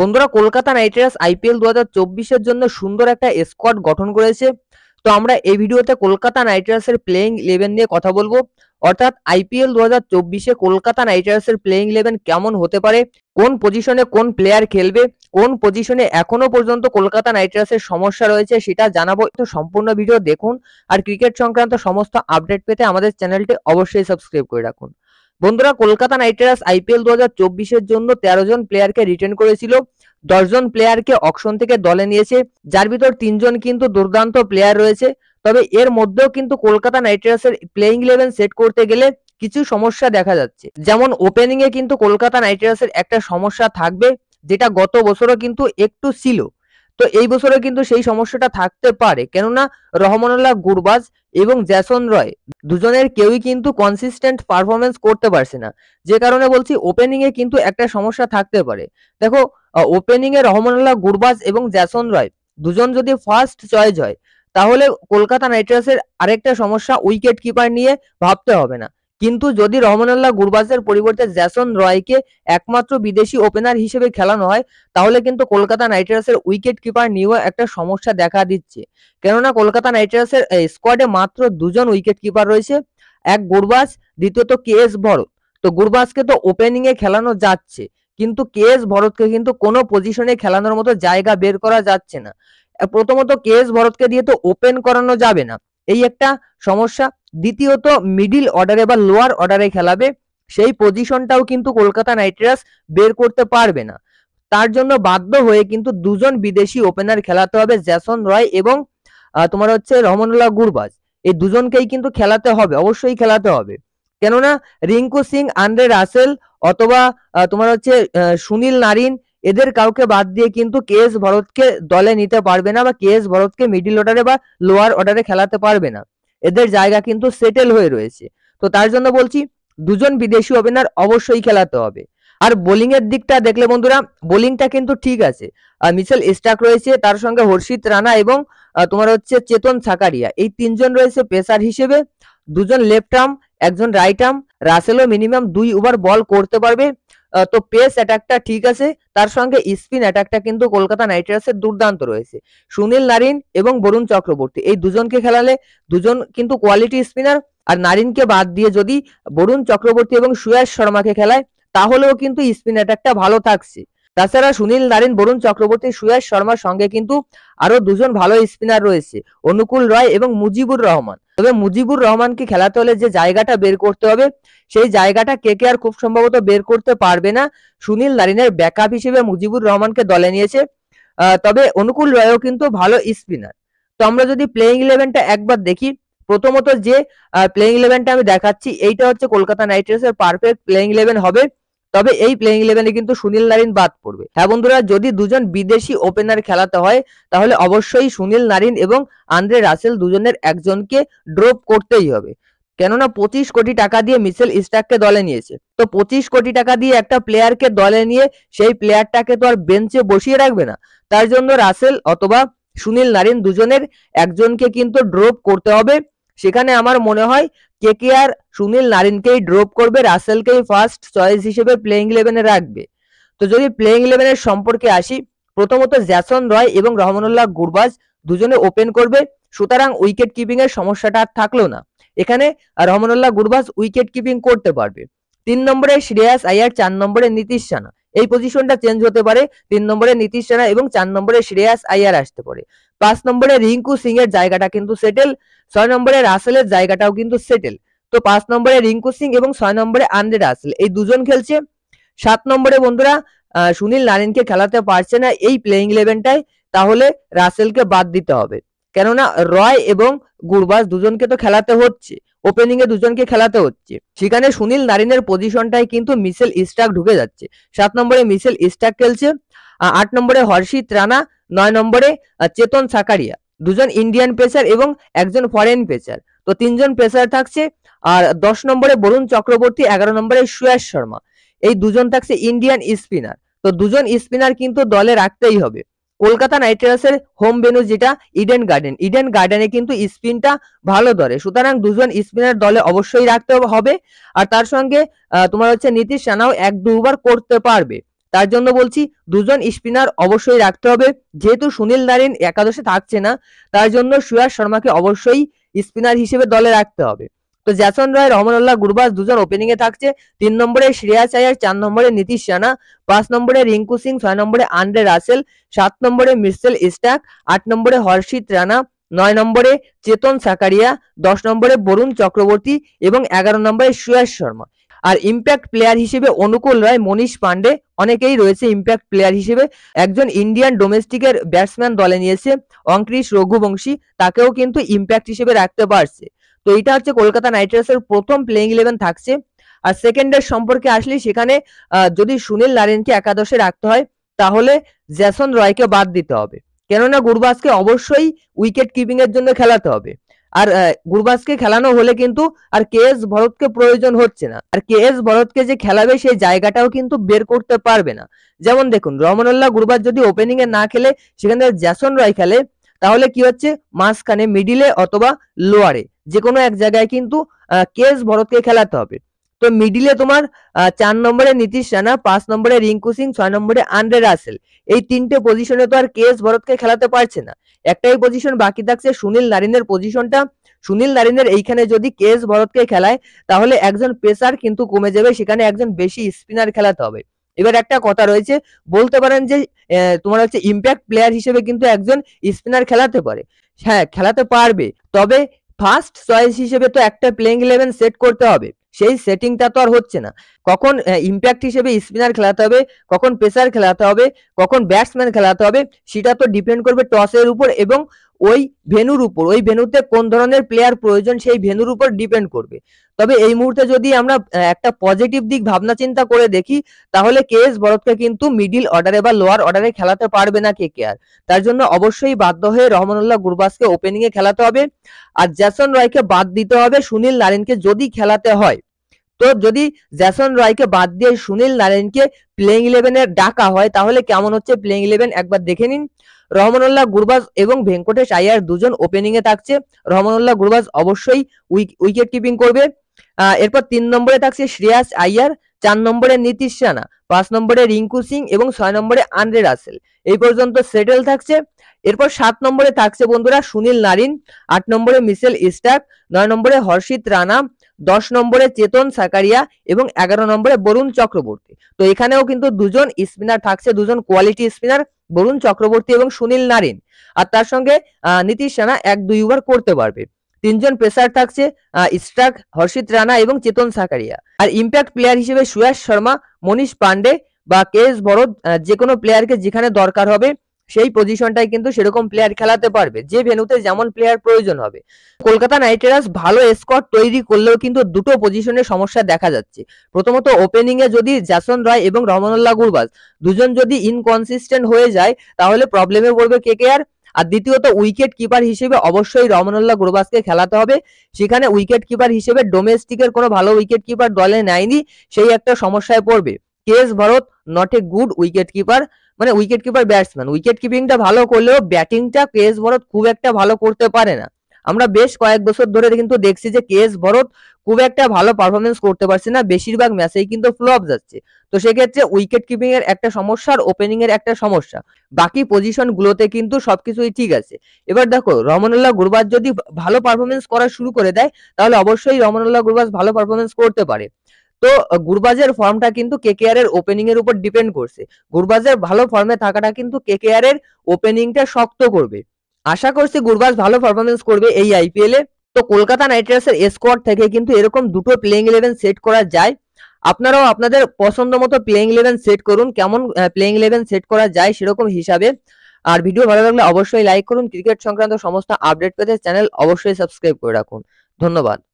বন্ধুরা Kolkata Knight Riders IPL দু হাজার চব্বিশের জন্য সুন্দর একটা স্কোয়াড গঠন করেছে তো আমরা এই ভিডিওতে কলকাতা নাইট রাইডার্সের প্লেইং ইলেভেন নিয়ে কথা বলবো অর্থাৎ আইপিএল দু হাজার চব্বিশে কলকাতা নাইট রাইডার্সের প্লেইং ইলেভেন কেমন হতে পারে কোন পজিশনে কোন প্লেয়ার খেলবে কোন পজিশনে এখনো পর্যন্ত কলকাতা নাইট রাইডার্সের সমস্যা রয়েছে সেটা জানাবো তো সম্পূর্ণ ভিডিও দেখুন আর ক্রিকেট সংক্রান্ত সমস্ত আপডেট পেতে আমাদের চ্যানেলটি অবশ্যই সাবস্ক্রাইব করে রাখুন বন্ধুরা কলকাতা নাইট রাইডার্স আইপিএল দু হাজার চব্বিশের জন্য তেরো জন প্লেয়ারকে রিটার্ন করেছিল দশজন প্লেয়ারকে অকশন থেকে দলে নিয়েছে যার ভিতর তিনজন কিন্তু দুর্দান্ত প্লেয়ার রয়েছে তবে এর মধ্যেও কিন্তু কলকাতা নাইট রাইডার্সের প্লেইং ইলেভেন সেট করতে গেলে কিছু সমস্যা দেখা যাচ্ছে যেমন ওপেনিং এ কিন্তু কলকাতা নাইট রাইডার্সের একটা সমস্যা থাকবে যেটা গত বছরও কিন্তু একটু ছিল তো এই বছরে কিন্তু সেই সমস্যাটা থাকতে পারে কেননা রহমানুল্লাহ গুরবাজ এবং জ্যাসন রয় দুজনের কেউই কিন্তু কনসিস্টেন্ট পারফরমেন্স করতে পারছে না যে কারণে বলছি ওপেনিং এ কিন্তু একটা সমস্যা থাকতে পারে দেখো ওপেনিং এ রহমানুল্লাহ গুরবাজ এবং জ্যাসন রয় দুজন যদি ফার্স্ট চয়েস হয় তাহলে কলকাতা নাইট রাইডার্সের আরেকটা সমস্যা উইকেট কিপার নিয়ে ভাবতে হবে না কিন্তু যদি রহমানুল্লাহ গুরবাজের পরিবর্তে জ্যাসন রয়কে একমাত্র বিদেশি ওপেনার হিসেবে খেলানো হয় তাহলে কিন্তু কলকাতা নাইট রাইডার্সের উইকেট কিপার নিয়েও একটা সমস্যা দেখা দিচ্ছে কেননা কলকাতা নাইট রাইডার্সের স্কোয়াডে মাত্র দুজন উইকেট কিপার রয়েছে এক গুরবাজ দ্বিতীয়ত কে এস ভরত তো গুরবাজকে তো ওপেনিং এ খেলানো যাচ্ছে কিন্তু কে এস ভরতকে কিন্তু কোনো পজিশনে খেলানোর মতো জায়গা বের করা যাচ্ছে না প্রথমত কে এস ভরতকে দিয়ে তো ওপেন করানো যাবে না এই একটা সমস্যা দ্বিতীয়ত মিডিল অর্ডারে বা লোয়ার অর্ডারে খেলাবে সেই পজিশনটাও কিন্তু কলকাতা নাইট বের করতে পারবে না তার জন্য বাধ্য হয়ে কিন্তু দুজন বিদেশি ওপেনার খেলাতে হবে জ্যাসন রয় এবং তোমার হচ্ছে রহমানুল্লাহ গুরবাজ এই দুজনকেই কিন্তু খেলাতে হবে অবশ্যই খেলাতে হবে কেননা রিঙ্কু সিং আন্দ্রে রাসেল অথবা তোমার হচ্ছে সুনীল নারিন এদের কাউকে বাদ দিয়ে কিন্তু কে এস ভরতকে দলে নিতে পারবে না বা কে এস ভরতকে মিডিল অর্ডারে বা লোয়ার অর্ডারে খেলাতে পারবে না এদের জায়গা কিন্তু সেটেল হয়ে রয়েছে তো তার জন্য বলছি দুজন বিদেশি ওপেনার অবশ্যই খেলাতে হবে আর বোলিং এর দিকটা দেখলে বন্ধুরা বোলিংটা কিন্তু ঠিক আছে মিশেল স্টাক রয়েছে তার সঙ্গে হর্ষিত রানা এবং তোমার হচ্ছে চেতন সাকারিয়া এই তিনজন রয়েছে পেসার হিসেবে দুজন লেফট আর্ম একজন রাইট আর্ম রাসেলও মিনিমাম দুই ওভার বল করতে পারবে তো পেস অ্যাটাকটা ঠিক আছে তার সঙ্গে স্পিন অ্যাটাকটা কিন্তু কলকাতা নাইট রাইডার্সের দুর্দান্ত রয়েছে সুনীল নারিন এবং বরুণ চক্রবর্তী এই দুজনকে খেলালে দুজন কিন্তু কোয়ালিটি স্পিনার আর নারিনকে বাদ দিয়ে যদি বরুণ চক্রবর্তী এবং সুয়াস শর্মাকে খেলায় তাহলেও কিন্তু স্পিন অ্যাটাকটা ভালো থাকছে তাছাড়া সুনীল নারিন বরুণ চক্রবর্তী সুয়াস শর্মার সঙ্গে কিন্তু আরো দুজন ভালো স্পিনার রয়েছে অনুকূল রয় এবং মুজিবুর রহমান তবে মুজিবুর রহমানকে খেলাতে হলে যে জায়গাটা বের করতে হবে সেই জায়গাটা কে কে আর খুব সম্ভবত বের করতে পারবে না সুনীল নারিনের ব্যাকআপ হিসেবে মুজিবুর রহমানকে দলে নিয়েছে তবে অনুকূল রয়ও কিন্তু ভালো স্পিনার তো আমরা যদি প্লেইং ইলেভেনটা একবার দেখি প্রথমত যে প্লেইং ইলেভেনটা আমি দেখাচ্ছি এইটা হচ্ছে কলকাতা নাইট রাইডার্স এর পারফেক্ট প্লেইং ইলেভেন হবে তবে এই প্লেইং ইলেভেনে কিন্তু সুনীল নারিন বাদ পড়বে হ্যাঁ বন্ধুরা যদি দুজন বিদেশি ওপেনার খেলাতে হয় তাহলে অবশ্যই সুনীল নারিন এবং আন্দ্রে রাসেল দুজনের একজনকে ড্রপ করতেই হবে কেননা পঁচিশ কোটি টাকা দিয়ে মিসেল স্টাককে দলে নিয়েছে তো পঁচিশ কোটি টাকা দিয়ে একটা প্লেয়ারকে দলে নিয়ে সেই প্লেয়ারটাকে তো আর বেঞ্চে বসিয়ে রাখবে না তার জন্য রাসেল অথবা সুনীল নারিন দুজনের একজনকে কিন্তু ড্রপ করতে হবে সেখানে আমার মনে হয় কেকেআর সুনীল নারিনকেই ড্রপ করবে রাসেলকেই ফার্স্ট চয়েস হিসেবে প্লেইং ইলেভেনে রাখবে তো যদি প্লেইং ইলেভেনের সম্পর্কে আসি প্রথমত জ্যাসন রয় এবং রহমানুল্লাহ গুরবাজ দুজনে ওপেন করবে সুতরাং উইকেট কিপিং এর সমস্যাটা আর থাকলো না এখানে রহমানুল্লাহ গুরবাজ উইকেট কিপিং করতে পারবে তিন নম্বরে শ্রেয়াস আয়ার চার নম্বরে নীতিশ সানা এই পজিশনটা চেঞ্জ হতে পারে তিন নম্বরে নীতিশ সেনা এবং চার নম্বরে শ্রেয়াস আইয়ার আসতে পারে পাঁচ নম্বরে রিঙ্কু সিং এর জায়গাটা কিন্তু সেটেল ছয় নম্বরে রাসেলের জায়গাটাও কিন্তু সেটেল তো পাঁচ নম্বরে রিঙ্কু সিং এবং ছয় নম্বরে আন্দ্রে রাসেল এই দুজন খেলছে সাত নম্বরে বন্ধুরা সুনীল নারিনকে খেলাতে পারছে না এই প্লেইং ইলেভেনটায় তাহলে রাসেলকে বাদ দিতে হবে কেননা রয় এবং গুরবাস দুজনকে তো খেলাতে হচ্ছে ওপেনিং এ দুজনকে খেলাতে হচ্ছে সেখানে সুনীল নারিনের পজিশনটায় কিন্তু মিসেল ইস্টাক ঢুকে যাচ্ছে সাত নম্বরে মিসেল ইস্টাক খেলছে আট নম্বরে হর্ষিত রানা নয় নম্বরে চেতন সাকারিয়া দুজন ইন্ডিয়ান পেসার এবং একজন ফরেন পেসার তো তিনজন পেসার থাকছে আর দশ নম্বরে বরুণ চক্রবর্তী এগারো নম্বরে সুয়াস শর্মা এই দুজন থাকছে ইন্ডিয়ান স্পিনার তো দুজন স্পিনার কিন্তু দলে রাখতেই হবে কলকাতা নাইট রাইডার্সের হোম ভেনু যেটা ইডেন গার্ডেন ইডেন গার্ডেনে কিন্তু স্পিনটা ভালো ধরে সুতরাং দুজন স্পিনার দলে অবশ্যই রাখতে হবে আর তার সঙ্গে তোমার হচ্ছে নীতিশ রানাও এক দুবার করতে পারবে তার জন্য বলছি দুজন স্পিনার অবশ্যই রাখতে হবে যেহেতু সুনীল নারিন একাদশে থাকছে না তার জন্য সুয়াস শর্মাকে অবশ্যই স্পিনার হিসেবে দলে রাখতে হবে তো জ্যাসন রায় রহমানুল্লাহ গুরবাস দুজন ওপেনিং এ থাকছে তিন নম্বরে শ্রেয়া চায়ার চার নম্বরে নীতিশ সানা পাঁচ নম্বরে রিঙ্কু সিং ছয় নম্বরে আন্ডে রাসেল সাত নম্বরে মিসেল ইস্টাক আট নম্বরে হর্ষিত রানা নয় নম্বরে চেতন সাকারিয়া দশ নম্বরে বরুণ চক্রবর্তী এবং এগারো নম্বরে সুয়াস শর্মা আর ইম্প্যাক্ট প্লেয়ার হিসেবে অনুকূল রায় মনীষ পান্ডে অনেকেই রয়েছে ইম্প্যাক্ট প্লেয়ার হিসেবে একজন ইন্ডিয়ান ডোমেস্টিকের ব্যাটসম্যান দলে নিয়েছে অঙ্কৃশ রঘুবংশী তাকেও কিন্তু ইম্প্যাক্ট হিসেবে রাখতে পারছে তো এটা হচ্ছে কলকাতা নাইট রাইডার্সের প্রথম প্লেইং ইলেভেন থাকছে আর সেকেন্ডের সম্পর্কে আসলে সেখানে যদি সুনীল নারায়ণকে একাদশে রাখতে হয় তাহলে জ্যাসন রয়কে বাদ দিতে হবে কেননা গুরবাসকে অবশ্যই উইকেট কিপিং এর জন্য খেলাতে হবে আর গুরবাসকে খেলানো হলে কিন্তু আর কে এস ভরতকে প্রয়োজন হচ্ছে না আর কে এস ভরতকে যে খেলাবে সেই জায়গাটাও কিন্তু বের করতে পারবে না যেমন দেখুন রহমানুল্লাহ গুরবাস যদি ওপেনিং এ না খেলে সেখানে জ্যাসন রয় খেলে তাহলে কি হচ্ছে মাঝখানে মিডিলে অথবা লোয়ারে যে কোনো এক জায়গায় কিন্তু কেস ভরতকে খেলাতে হবে তো মিডিলে তোমার চার নম্বরে নীতিশ রানা পাঁচ নম্বরে রিঙ্কু সিং ছয় নম্বরে আন্ড্রে রাসেল এই তিনটে পজিশনে তো আর কেস ভরতকে খেলাতে পারছে না একটাই পজিশন বাকি থাকছে সুনীল নারিনের পজিশনটা সুনীল নারিনের এইখানে যদি কেস ভরতকে খেলায় তাহলে একজন পেসার কিন্তু কমে যাবে সেখানে একজন বেশি স্পিনার খেলাতে হবে এবার একটা কথা রয়েছে বলতে পারেন যে তোমার হচ্ছে ইম্প্যাক্ট প্লেয়ার হিসেবে কিন্তু একজন স্পিনার খেলাতে পারে হ্যাঁ খেলাতে পারবে তবে ফার্স্ট চয়েস হিসেবে তো একটা প্লেইং ইলেভেন সেট করতে হবে সেই সেটিংটা তো আর হচ্ছে না কখন ইম্প্যাক্ট হিসেবে স্পিনার খেলাতে হবে কখন পেসার খেলাতে হবে কখন ব্যাটসম্যান খেলাতে হবে সেটা তো ডিপেন্ড করবে টসের উপর এবং ওই ভেনুর উপর ওই ভেনুতে কোন ধরনের প্লেয়ার প্রয়োজন সেই ভেনুর উপর ডিপেন্ড করবে তবে এই মুহূর্তে যদি আমরা একটা পজিটিভ দিক ভাবনা চিন্তা করে দেখি তাহলে কে এস ভরতকে কিন্তু মিডিল অর্ডারে বা লোয়ার অর্ডারে খেলাতে পারবে না কে কে আর তার জন্য অবশ্যই বাধ্য হয়ে রহমানুল্লাহ গুরবাসকে ওপেনিং এ খেলাতে হবে আর জ্যাসন রয়কে বাদ দিতে হবে সুনীল নারিনকে যদি খেলাতে হয় তো যদি জ্যাসন রয়কে বাদ দিয়ে সুনীল নারায়ণকে প্লেইং ইলেভেনে ডাকা হয় তাহলে কেমন হচ্ছে প্লেইং ইলেভেন একবার দেখে নিন রহমানুল্লাহ গুরবাজ এবং ভেঙ্কটেশ আয়ার দুজন ওপেনিং এ থাকছে রহমানুল্লাহ গুরবাজ অবশ্যই উইকেট কিপিং করবে এরপর তিন নম্বরে থাকছে শ্রেয়াস আয়ার চার নম্বরে নীতিশ সানা পাঁচ নম্বরে রিঙ্কু সিং এবং ছয় নম্বরে আন্দ্রে রাসেল এই পর্যন্ত সেটেল থাকছে এরপর সাত নম্বরে থাকছে বন্ধুরা সুনীল নারিন আট নম্বরে মিসেল ইস্টাক নয় নম্বরে হর্ষিত রানা দশ নম্বরে চেতন সাকারিয়া এবং এগারো নম্বরে বরুণ চক্রবর্তী তো এখানেও কিন্তু দুজন স্পিনার থাকছে দুজন কোয়ালিটি স্পিনার বরুণ চক্রবর্তী এবং সুনীল নারিন আর তার সঙ্গে নীতিশ সেনা এক দুই ওভার করতে পারবে তিনজন পেসার থাকছে স্ট্রাক হর্ষিত রানা এবং চেতন সাকারিয়া আর ইম্প্যাক্ট প্লেয়ার হিসেবে সুয়াস শর্মা মনীষ পান্ডে বা কে এস ভরত যে কোনো প্লেয়ারকে যেখানে দরকার হবে সেই পজিশনটাই কিন্তু সেরকম প্লেয়ার খেলাতে পারবে যে ভেনুতে যেমন প্লেয়ার প্রয়োজন হবে কলকাতা নাইট রাইডার্স ভালো স্কোয়াড তৈরি করলেও কিন্তু দুটো পজিশনে সমস্যা দেখা যাচ্ছে প্রথমত ওপেনিং এ যদি জাসন রায় এবং রহমানুল্লাহ গুরবাজ দুজন যদি ইনকনসিস্টেন্ট হয়ে যায় তাহলে প্রবলেমে পড়বে কে কে আর আর দ্বিতীয়ত উইকেট কিপার হিসেবে অবশ্যই রহমানুল্লাহ গুরবাসকে খেলাতে হবে সেখানে উইকেট কিপার হিসেবে ডোমেস্টিকের কোনো ভালো উইকেট কিপার দলে নেয়নি সেই একটা সমস্যায় পড়বে KS Bharat not a good wicket keeper মানে উইকেট কিপার ব্যাটসম্যান উইকেট কিপিংটা ভালো করলেও ব্যাটিংটা কে এস ভরত খুব একটা ভালো করতে পারে না আমরা বেশ কয়েক বছর ধরে কিন্তু দেখছি যে কে এস ভরত খুব একটা ভালো পারফরমেন্স করতে পারছে না বেশিরভাগ ম্যাচেই কিন্তু ফ্লপ যাচ্ছে তো সেক্ষেত্রে উইকেট কিপিং এর একটা সমস্যা আর ওপেনিং এর একটা সমস্যা বাকি পজিশন গুলোতে কিন্তু সবকিছুই ঠিক আছে এবার দেখো রমনুল্লাহ গুরবাজ যদি ভালো পারফরমেন্স করা শুরু করে দেয় তাহলে অবশ্যই রমনুল্লাহ গুরবাজ ভালো পারফরমেন্স করতে পারে তো গুরবাজের ফর্মটা কিন্তু কেকেআর এর ওপেনিং এর উপর ডিপেন্ড করছে গুরবাজের ভালো ফর্মে থাকাটা কিন্তু কেকেআর এর ওপেনিংটা শক্ত করবে আশা করছি গুরবাজ ভালো পারফরমেন্স করবে এই আইপিএল এ তো কলকাতা নাইট রাইডার্সের স্কোয়াড থেকে কিন্তু এরকম দুটো প্লেইং ইলেভেন সেট করা যায় আপনারাও আপনাদের পছন্দ মতো প্লেইং ইলেভেন সেট করুন কেমন প্লেইং ইলেভেন সেট করা যায় সেরকম হিসাবে আর ভিডিও ভালো লাগলে অবশ্যই লাইক করুন ক্রিকেট সংক্রান্ত সমস্ত আপডেট পেতে চ্যানেল অবশ্যই সাবস্ক্রাইব করে রাখুন ধন্যবাদ